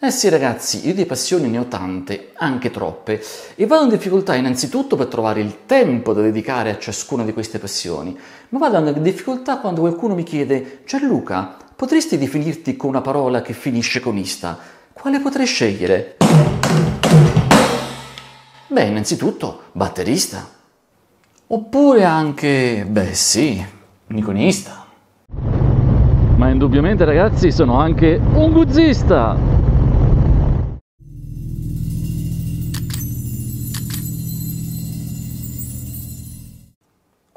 Eh sì ragazzi, io di passioni ne ho tante, anche troppe, e vado in difficoltà innanzitutto per trovare il tempo da dedicare a ciascuna di queste passioni, ma vado in difficoltà quando qualcuno mi chiede Gianluca, potresti definirti con una parola che finisce con ista? Quale potrei scegliere? Beh, innanzitutto batterista. Oppure anche, beh sì, niconista. Ma indubbiamente ragazzi sono anche un guzzista!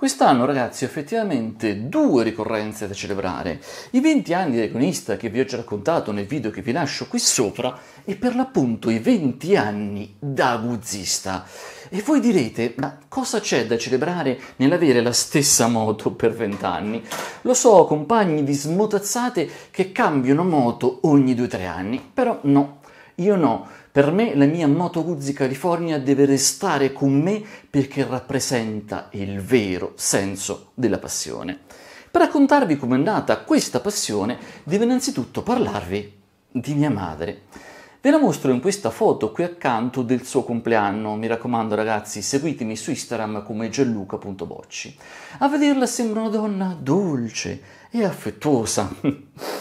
Quest'anno, ragazzi, ho effettivamente due ricorrenze da celebrare. I 20 anni Agonista, che vi ho già raccontato nel video che vi lascio qui sopra e per l'appunto i 20 anni da Guzzista. E voi direte, ma cosa c'è da celebrare nell'avere la stessa moto per 20 anni? Lo so, ho compagni di smotazzate che cambiano moto ogni 2-3 anni, però no, io no per me la mia Moto Guzzi California deve restare con me perché rappresenta il vero senso della passione. Per raccontarvi com'è nata questa passione devo innanzitutto parlarvi di mia madre. Ve la mostro in questa foto qui accanto del suo compleanno. Mi raccomando ragazzi, seguitemi su Instagram come gianluca.bocci. A vederla sembra una donna dolce e affettuosa.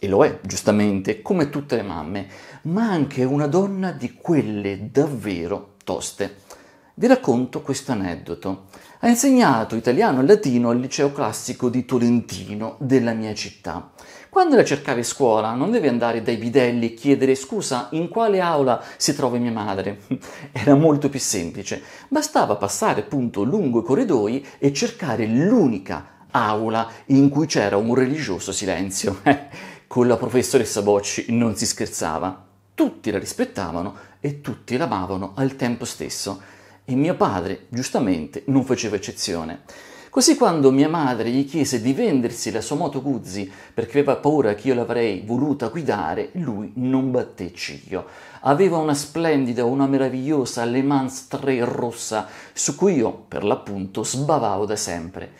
e lo è giustamente, come tutte le mamme, ma anche una donna di quelle davvero toste. Vi racconto questo aneddoto. Ha insegnato italiano e latino al liceo classico di Tolentino, della mia città. Quando la cercavi a scuola non devi andare dai bidelli e chiedere scusa in quale aula si trova mia madre. Era molto più semplice. Bastava passare appunto lungo i corridoi e cercare l'unica aula in cui c'era un religioso silenzio. Con la professoressa Bocci non si scherzava, tutti la rispettavano e tutti l'amavano al tempo stesso e mio padre, giustamente, non faceva eccezione. Così quando mia madre gli chiese di vendersi la sua moto Guzzi perché aveva paura che io l'avrei voluta guidare, lui non batté ciglio. Aveva una splendida, una meravigliosa Le Mans 3 rossa su cui io, per l'appunto, sbavavo da sempre.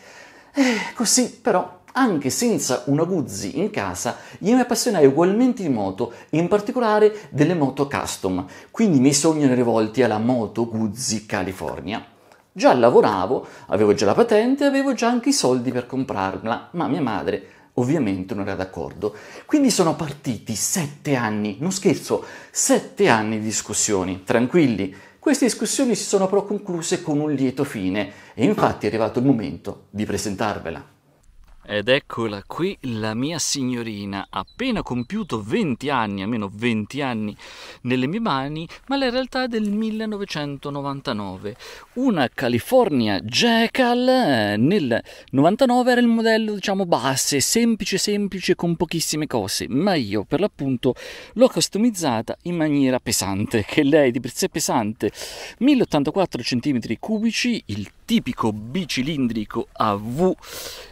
Eh, così però anche senza una Guzzi in casa, io mi appassionai ugualmente di moto, e in particolare delle moto custom, quindi i miei sogni erano rivolti alla moto Guzzi California. Già lavoravo, avevo già la patente, avevo già anche i soldi per comprarla, ma mia madre ovviamente non era d'accordo. Quindi sono partiti sette anni, non scherzo, sette anni di discussioni, tranquilli. Queste discussioni si sono però concluse con un lieto fine e infatti è arrivato il momento di presentarvela. Ed eccola qui la mia signorina, appena compiuto 20 anni, almeno 20 anni nelle mie mani, ma la realtà è del 1999. Una California Jekyll eh, nel 99 era il modello, diciamo, basse, semplice, semplice, con pochissime cose, ma io per l'appunto l'ho customizzata in maniera pesante, che lei di per sé pesante, 1084 cm cubici, il tipico bicilindrico a V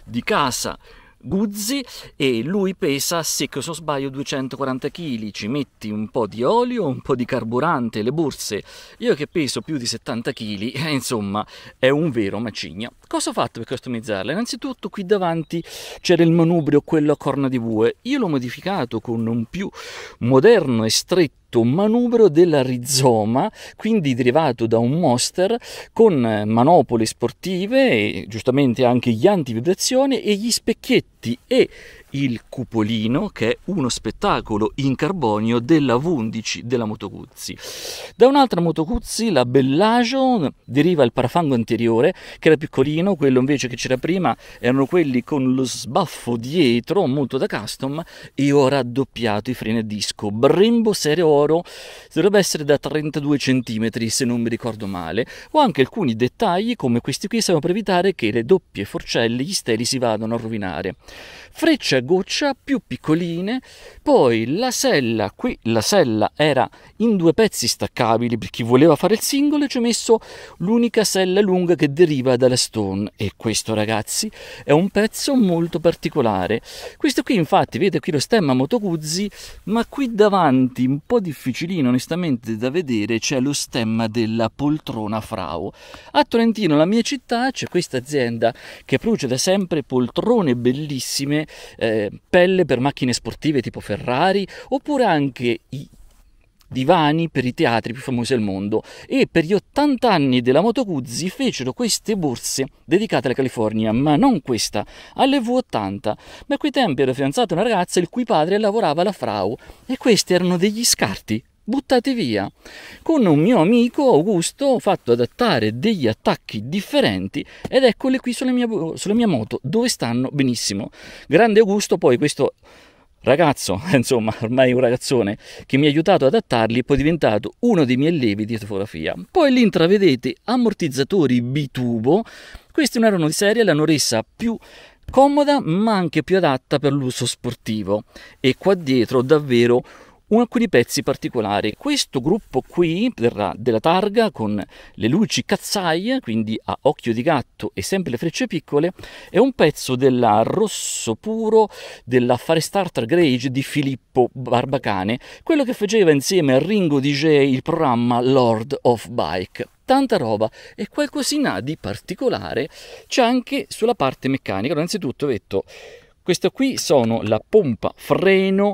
di casa Guzzi e lui pesa, se che non sbaglio, 240 kg. Ci metti un po' di olio, un po' di carburante, le borse. Io che peso più di 70 kg, eh, insomma, è un vero macigno. Cosa ho fatto per customizzarla? Innanzitutto qui davanti c'era il manubrio, quello a corna di bue. Io l'ho modificato con un più moderno e stretto fatto manubrio della Rizoma, quindi derivato da un Monster, con manopole sportive, e giustamente anche gli antivibrazione e gli specchietti e il Cupolino, che è uno spettacolo in carbonio della V11 della Moto Guzzi. Da un'altra Moto Guzzi, la Bellagio, deriva il parafango anteriore, che era piccolino, quello invece che c'era prima erano quelli con lo sbaffo dietro, molto da custom, e ho raddoppiato i freni a disco. Brembo serie oro, dovrebbe essere da 32 cm se non mi ricordo male, ho anche alcuni dettagli come questi qui servono per evitare che le doppie forcelle, gli steli si vadano a rovinare. Freccia goccia a goccia, più piccoline, poi la sella, qui la sella era in due pezzi staccabili per chi voleva fare il singolo e ci ho messo l'unica sella lunga che deriva dalla stone e questo ragazzi è un pezzo molto particolare. Questo qui infatti, vedete qui lo stemma Moto Guzzi, ma qui davanti, un po' difficilino onestamente da vedere, c'è lo stemma della poltrona Frau. A Trentino, la mia città, c'è questa azienda che produce da sempre poltrone bellissime eh, eh, pelle per macchine sportive tipo Ferrari, oppure anche i divani per i teatri più famosi al mondo e per gli 80 anni della Moto Guzzi fecero queste borse dedicate alla California, ma non questa, alle V80. Ma a quei tempi era fidanzata una ragazza il cui padre lavorava alla Frau e questi erano degli scarti buttati via. Con un mio amico Augusto ho fatto adattare degli attacchi differenti ed eccoli qui sulla mia, sulla mia moto dove stanno benissimo. Grande Augusto poi questo ragazzo, insomma, ormai un ragazzone, che mi ha aiutato ad adattarli, poi è diventato uno dei miei allievi di fotografia. Poi lì intravedete ammortizzatori bitubo, questi non erano di serie, l'hanno resa più comoda ma anche più adatta per l'uso sportivo e qua dietro davvero alcuni pezzi particolari. Questo gruppo qui della, della targa con le luci cazzai, quindi a occhio di gatto e sempre le frecce piccole, è un pezzo della Rosso Puro della Firestarter Grage di Filippo Barbacane, quello che faceva insieme a Ringo DJ il programma Lord of Bike tanta roba e qualcosina di particolare c'è anche sulla parte meccanica. Allora, innanzitutto ho detto, questa qui sono la pompa freno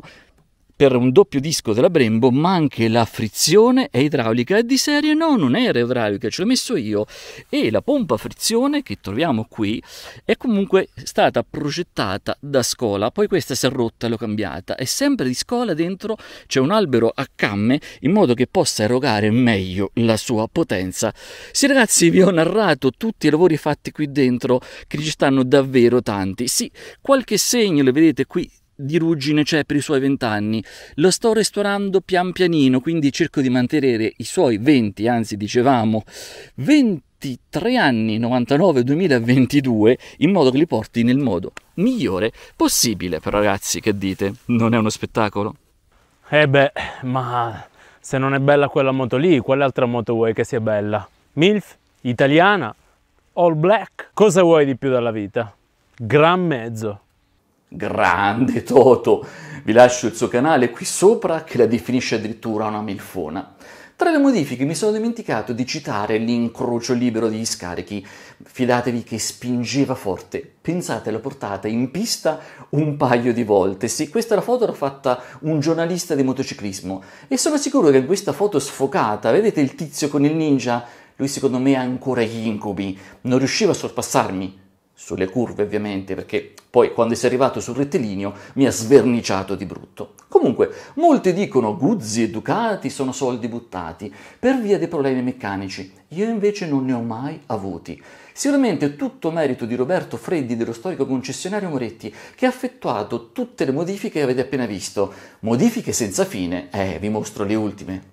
per un doppio disco della Brembo, ma anche la frizione è idraulica. È di serie no, non era idraulica, ce l'ho messo io. E la pompa frizione che troviamo qui è comunque stata progettata da Scola. Poi questa si è rotta, e l'ho cambiata. È sempre di Scola dentro c'è un albero a camme in modo che possa erogare meglio la sua potenza. Sì ragazzi, vi ho narrato tutti i lavori fatti qui dentro che ci stanno davvero tanti. Sì, qualche segno le vedete qui di ruggine c'è cioè, per i suoi vent'anni. Lo sto restaurando pian pianino, quindi cerco di mantenere i suoi 20, anzi dicevamo 23 anni 99-2022, in modo che li porti nel modo migliore possibile. Però ragazzi, che dite? Non è uno spettacolo? Eh beh, ma se non è bella quella moto lì, quale altra moto vuoi che sia bella? MILF? Italiana? All black? Cosa vuoi di più dalla vita? Gran mezzo grande Toto, vi lascio il suo canale qui sopra che la definisce addirittura una milfona. Tra le modifiche mi sono dimenticato di citare l'incrocio libero degli scarichi, fidatevi che spingeva forte, pensate l'ho portata in pista un paio di volte, sì questa foto l'ha fatta un giornalista di motociclismo e sono sicuro che in questa foto sfocata, vedete il tizio con il ninja, lui secondo me ha ancora gli incubi, non riusciva a sorpassarmi, sulle curve ovviamente, perché poi quando sei arrivato sul rettilineo mi ha sverniciato di brutto. Comunque, molti dicono guzzi e ducati sono soldi buttati per via dei problemi meccanici, io invece non ne ho mai avuti. Sicuramente tutto merito di Roberto Freddi dello storico concessionario Moretti che ha effettuato tutte le modifiche che avete appena visto, modifiche senza fine, eh, vi mostro le ultime.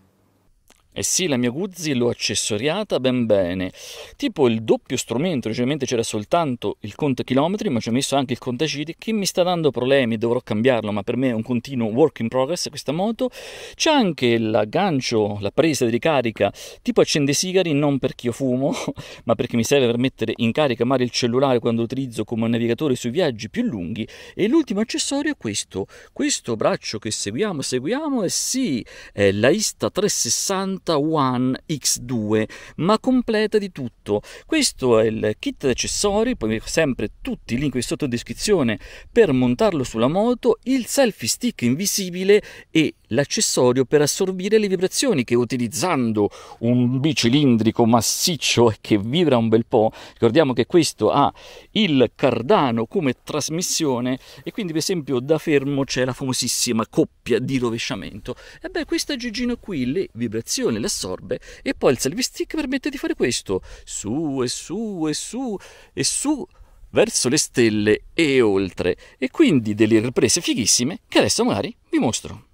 Eh sì, la mia Guzzi l'ho accessoriata ben bene, tipo il doppio strumento, originalmente c'era soltanto il conto chilometri, ma ci ho messo anche il conto giri, che mi sta dando problemi, dovrò cambiarlo, ma per me è un continuo work in progress questa moto. C'è anche l'aggancio, la presa di ricarica, tipo accende sigari, non perché io fumo, ma perché mi serve per mettere in carica magari il cellulare quando utilizzo come navigatore sui viaggi più lunghi. E l'ultimo accessorio è questo, questo braccio che seguiamo, seguiamo, e eh sì, è la Ista 360 Delta One X2, ma completa di tutto. Questo è il kit accessori, poi sempre tutti i link qui sotto in descrizione per montarlo sulla moto, il selfie stick invisibile e l'accessorio per assorbire le vibrazioni che utilizzando un bicilindrico massiccio che vibra un bel po', ricordiamo che questo ha il cardano come trasmissione e quindi per esempio da fermo c'è la famosissima coppia di rovesciamento. E beh, questa Gigino qui le vibrazioni pressione le assorbe e poi il selfie stick permette di fare questo, su e su e su e su verso le stelle e oltre e quindi delle riprese fighissime che adesso magari vi mostro.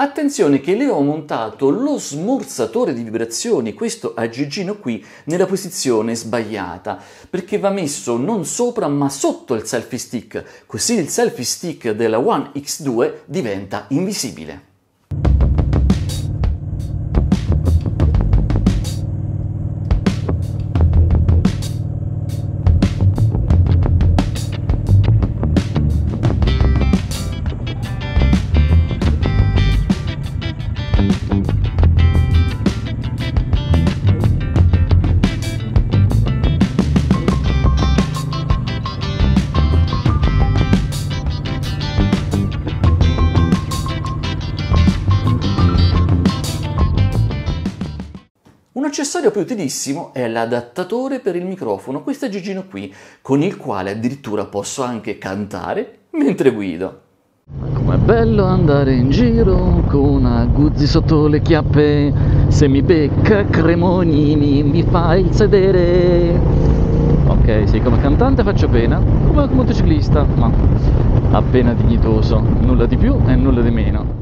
Attenzione che Leo ha montato lo smorzatore di vibrazioni, questo aggeggino qui, nella posizione sbagliata, perché va messo non sopra ma sotto il selfie stick, così il selfie stick della One X2 diventa invisibile. Accessorio più utilissimo è l'adattatore per il microfono, questo aggeggino qui, con il quale addirittura posso anche cantare mentre guido. Ma Com'è bello andare in giro con aguzzi sotto le chiappe, se mi becca Cremonini mi fa il sedere. Ok, sì, come cantante faccio pena, come motociclista, ma appena dignitoso, nulla di più e nulla di meno.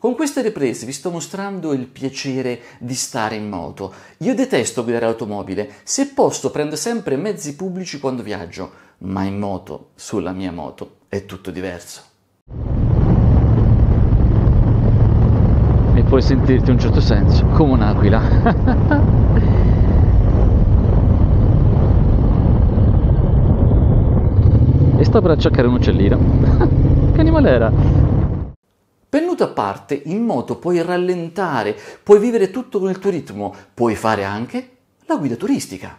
Con queste riprese vi sto mostrando il piacere di stare in moto. Io detesto guidare l'automobile, se posso prendo sempre mezzi pubblici quando viaggio, ma in moto, sulla mia moto, è tutto diverso. E puoi sentirti in un certo senso come un'aquila. e sto per acciaccare un uccellino. che animale era? Pennuto a parte, in moto puoi rallentare, puoi vivere tutto con il tuo ritmo, puoi fare anche la guida turistica.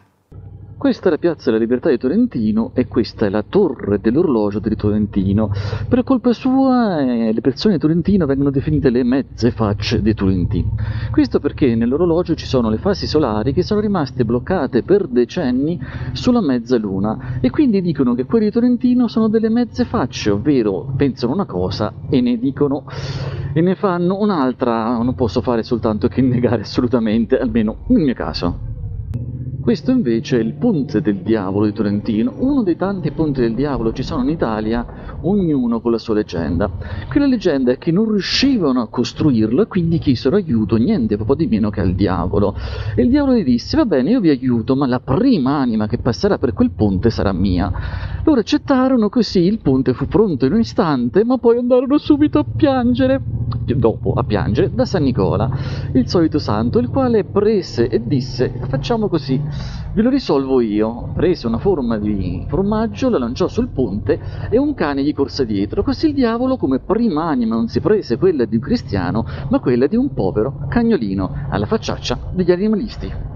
Questa è la piazza della libertà di Tolentino e questa è la torre dell'orologio di Tolentino. Per colpa sua eh, le persone di Tolentino vengono definite le mezze facce di Tolentino. Questo perché nell'orologio ci sono le fasi solari che sono rimaste bloccate per decenni sulla mezza luna e quindi dicono che quelli di Tolentino sono delle mezze facce, ovvero pensano una cosa e ne dicono e ne fanno un'altra. Non posso fare soltanto che negare assolutamente, almeno nel mio caso. Questo invece è il Ponte del Diavolo di Torrentino, uno dei tanti ponti del diavolo ci sono in Italia, ognuno con la sua leggenda. Qui la leggenda è che non riuscivano a costruirlo e quindi chiesero aiuto niente proprio di meno che al diavolo. E il diavolo gli disse, va bene, io vi aiuto, ma la prima anima che passerà per quel ponte sarà mia. Loro accettarono così, il ponte fu pronto in un istante, ma poi andarono subito a piangere, dopo a piangere, da San Nicola, il solito santo, il quale prese e disse, facciamo così, Ve lo risolvo io. Prese una forma di formaggio, la lanciò sul ponte e un cane gli corse dietro. Così il diavolo, come prima anima, non si prese quella di un cristiano, ma quella di un povero cagnolino, alla facciaccia degli animalisti.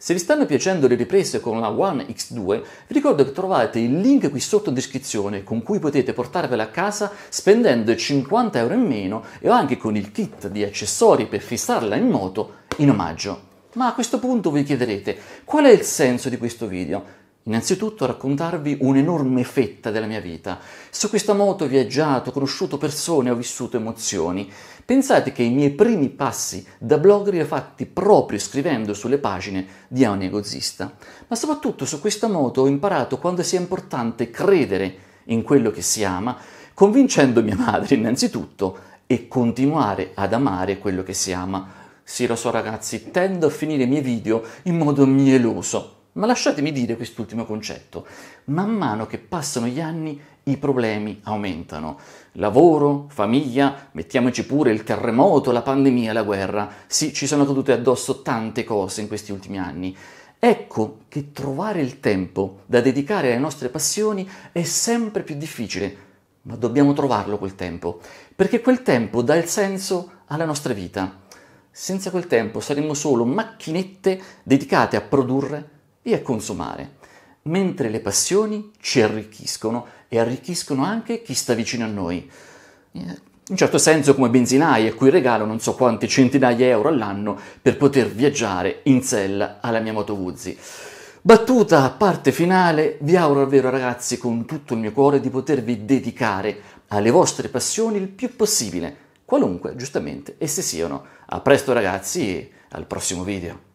Se vi stanno piacendo le riprese con la One X2, vi ricordo che trovate il link qui sotto in descrizione con cui potete portarvela a casa spendendo 50 euro in meno e anche con il kit di accessori per fissarla in moto in omaggio. Ma a questo punto vi chiederete, qual è il senso di questo video? Innanzitutto raccontarvi un'enorme fetta della mia vita. Su questa moto ho viaggiato, ho conosciuto persone, ho vissuto emozioni. Pensate che i miei primi passi da blogger li ho fatti proprio scrivendo sulle pagine di A un egozista. Ma soprattutto su questa moto ho imparato quanto sia importante credere in quello che si ama, convincendo mia madre innanzitutto e continuare ad amare quello che si ama sì, lo so ragazzi, tendo a finire i miei video in modo mieloso. Ma lasciatemi dire quest'ultimo concetto. Man mano che passano gli anni i problemi aumentano. Lavoro, famiglia, mettiamoci pure il terremoto, la pandemia, la guerra. Sì, ci sono cadute addosso tante cose in questi ultimi anni. Ecco che trovare il tempo da dedicare alle nostre passioni è sempre più difficile, ma dobbiamo trovarlo quel tempo, perché quel tempo dà il senso alla nostra vita senza quel tempo saremmo solo macchinette dedicate a produrre e a consumare, mentre le passioni ci arricchiscono e arricchiscono anche chi sta vicino a noi. In un certo senso come benzinai a cui regalo non so quante centinaia di euro all'anno per poter viaggiare in sella alla mia moto Wuzzi. Battuta a parte finale, vi auguro davvero ragazzi con tutto il mio cuore di potervi dedicare alle vostre passioni il più possibile, qualunque giustamente esse siano. A presto ragazzi, al prossimo video.